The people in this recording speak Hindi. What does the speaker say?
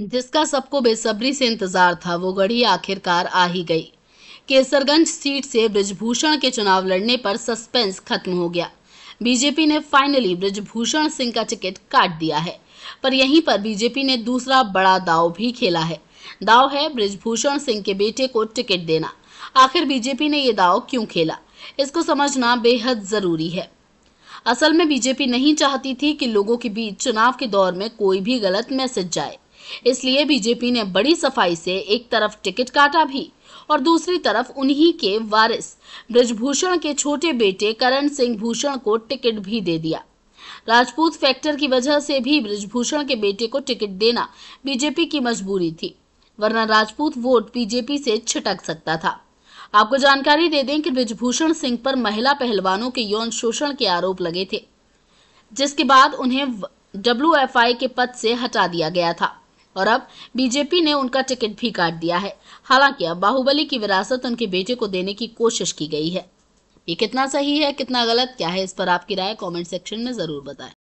जिसका सबको बेसब्री से इंतजार था वो घड़ी आखिरकार आ ही गई केसरगंज सीट से ब्रजभूषण के चुनाव लड़ने पर सस्पेंस खत्म हो गया बीजेपी ने फाइनली ब्रजभूषण सिंह का टिकट काट दिया है पर यहीं पर बीजेपी ने दूसरा बड़ा दाव भी खेला है दाव है ब्रजभूषण सिंह के बेटे को टिकट देना आखिर बीजेपी ने ये दाव क्यों खेला इसको समझना बेहद जरूरी है असल में बीजेपी नहीं चाहती थी कि लोगों के बीच चुनाव के दौर में कोई भी गलत मैसेज जाए इसलिए बीजेपी ने बड़ी सफाई से एक तरफ टिकट काटा भी और दूसरी तरफ उन्हीं के वारिस ब्रजभूषण के छोटे बेटे करण सिंह भूषण को टिकट भी दे दिया राजपूत फैक्टर की वजह से भी ब्रजभूषण के बेटे को टिकट देना बीजेपी की मजबूरी थी वरना राजपूत वोट बीजेपी से छिटक सकता था आपको जानकारी दे दें कि ब्रजभूषण सिंह पर महिला पहलवानों के यौन शोषण के आरोप लगे थे जिसके बाद उन्हें डब्ल्यू के पद से हटा दिया गया था और अब बीजेपी ने उनका टिकट भी काट दिया है हालांकि अब बाहुबली की विरासत उनके बेटे को देने की कोशिश की गई है ये कितना सही है कितना गलत क्या है इस पर आपकी राय कमेंट सेक्शन में ज़रूर बताएं